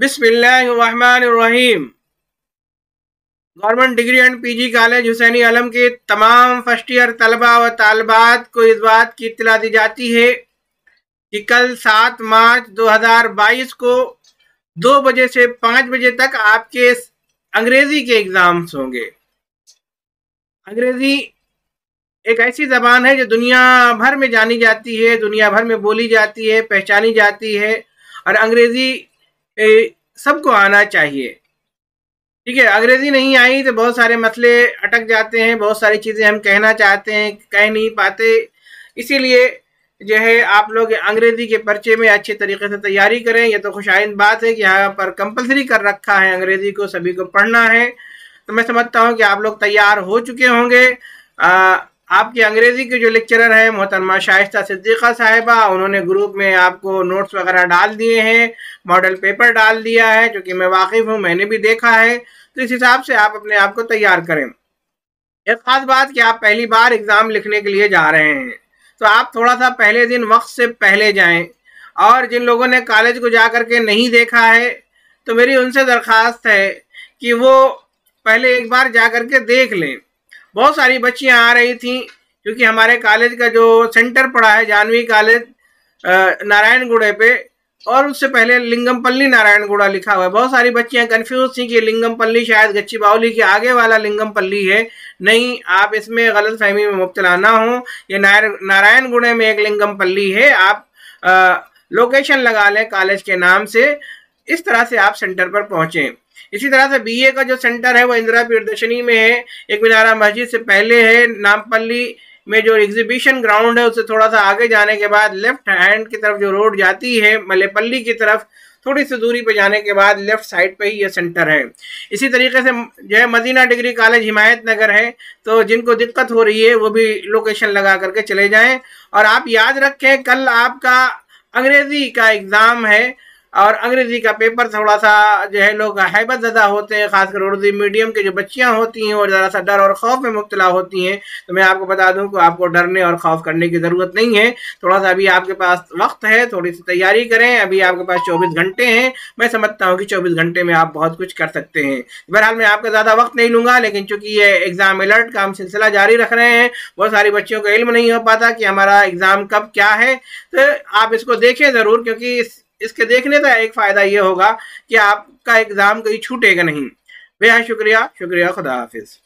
बिस्मिल्लाहिर्रहमानिर्रहीम government degree and PG college Husaini Alam के तमाम फर्स्ट ईयर तलबा व तालबात को इस बात की इतला दी जाती है कि कल 7 मार्च 2022 को 2 बजे से 5 बजे तक आपके अंग्रेजी के एग्ज़ाम्स होंगे अंग्रेजी एक ऐसी ज़बान है जो दुनिया भर में जानी जाती है दुनिया भर में बोली जाती है पहचानी जाती है और अंग्रेज़ी सबको आना चाहिए ठीक है अंग्रेजी नहीं आई तो बहुत सारे मसले अटक जाते हैं बहुत सारी चीज़ें हम कहना चाहते हैं कह नहीं पाते इसीलिए जो है आप लोग अंग्रेजी के पर्चे में अच्छे तरीके से तैयारी करें यह तो खुशाइन बात है कि यहाँ पर कंपलसरी कर रखा है अंग्रेजी को सभी को पढ़ना है तो मैं समझता हूँ कि आप लोग तैयार हो चुके होंगे आपकी अंग्रेजी के जो लेक्चरर हैं मोहतरमा शाइस्ता सिद्दीक़ा साहिबा उन्होंने ग्रुप में आपको नोट्स वगैरह डाल दिए हैं मॉडल पेपर डाल दिया है जो कि मैं वाकिफ़ हूँ मैंने भी देखा है तो इस हिसाब से आप अपने आप को तैयार करें एक ख़ास बात कि आप पहली बार एग्ज़ाम लिखने के लिए जा रहे हैं तो आप थोड़ा सा पहले दिन वक्त से पहले जाएँ और जिन लोगों ने कॉलेज को जा कर के नहीं देखा है तो मेरी उनसे दरख्वास्त है कि वो पहले एक बार जा कर के देख लें बहुत सारी बच्चियां आ रही थी क्योंकि हमारे कॉलेज का जो सेंटर पड़ा है जानवी कॉलेज नारायणगुड़े पे और उससे पहले लिंगमपल्ली नारायणगुड़ा लिखा हुआ है बहुत सारी बच्चियां कंफ्यूज थी कि लिंगमपल्ली शायद गच्ची बाउली के आगे वाला लिंगमपल्ली है नहीं आप इसमें गलत फहमी में मुबतला ना हो ये नारायणगुड़े में एक लिंगमपल्ली है आप आ, लोकेशन लगा लें कॉलेज के नाम से इस तरह से आप सेंटर पर पहुँचें इसी तरह से बीए का जो सेंटर है वो इंदिरा प्रदर्शनी में है एक मीनारा मस्जिद से पहले है नामपल्ली में जो एग्जीबिशन ग्राउंड है उससे थोड़ा सा आगे जाने के बाद लेफ्ट हैंड की तरफ जो रोड जाती है मलेपल्ली की तरफ थोड़ी सी दूरी पर जाने के बाद लेफ्ट साइड पे ही ये सेंटर है इसी तरीके से जो है मदीना डिग्री कॉलेज हिमायत नगर है तो जिनको दिक्कत हो रही है वो भी लोकेशन लगा करके चले जाएं और आप याद रखें कल आपका अंग्रेजी का एग्ज़ाम है और अंग्रेजी का पेपर थोड़ा सा जो है लोग हैबत ज़्यादा होते हैं ख़ासकर उर्दू मीडियम के जो बच्चियाँ होती हैं और ज़रा सा डर और खौफ में मुबतला होती हैं तो मैं आपको बता दूं कि आपको डरने और खौफ करने की ज़रूरत नहीं है थोड़ा सा अभी आपके पास वक्त है थोड़ी सी तैयारी करें अभी आपके पास चौबीस घंटे हैं मैं समझता हूँ कि चौबीस घंटे में आप बहुत कुछ कर सकते हैं बहरहाल मैं आपका ज़्यादा वक्त नहीं लूँगा लेकिन चूँकि ये एग्ज़ाम अलर्ट का हम सिलसिला जारी रख रहे हैं बहुत सारी बच्चियों का इल्म नहीं हो पाता कि हमारा एग्ज़ाम कब क्या है तो आप इसको देखें ज़रूर क्योंकि इसके देखने का एक फ़ायदा ये होगा कि आपका एग्ज़ाम कहीं छूटेगा नहीं बेहद शुक्रिया शुक्रिया खुदा हाफिज़